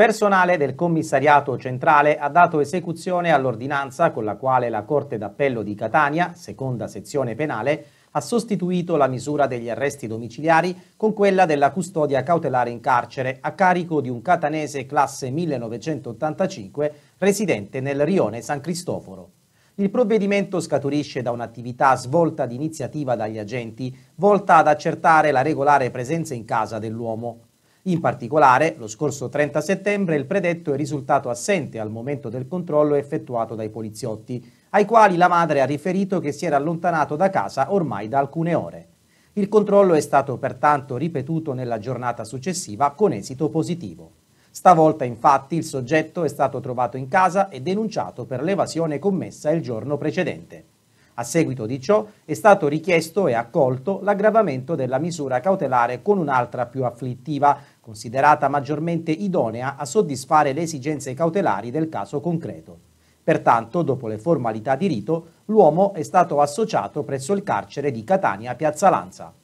Personale del commissariato centrale ha dato esecuzione all'ordinanza con la quale la Corte d'Appello di Catania, seconda sezione penale, ha sostituito la misura degli arresti domiciliari con quella della custodia cautelare in carcere a carico di un catanese classe 1985 residente nel rione San Cristoforo. Il provvedimento scaturisce da un'attività svolta d'iniziativa dagli agenti, volta ad accertare la regolare presenza in casa dell'uomo, in particolare, lo scorso 30 settembre il predetto è risultato assente al momento del controllo effettuato dai poliziotti, ai quali la madre ha riferito che si era allontanato da casa ormai da alcune ore. Il controllo è stato pertanto ripetuto nella giornata successiva con esito positivo. Stavolta infatti il soggetto è stato trovato in casa e denunciato per l'evasione commessa il giorno precedente. A seguito di ciò è stato richiesto e accolto l'aggravamento della misura cautelare con un'altra più afflittiva, considerata maggiormente idonea a soddisfare le esigenze cautelari del caso concreto. Pertanto, dopo le formalità di rito, l'uomo è stato associato presso il carcere di Catania Piazza Lanza.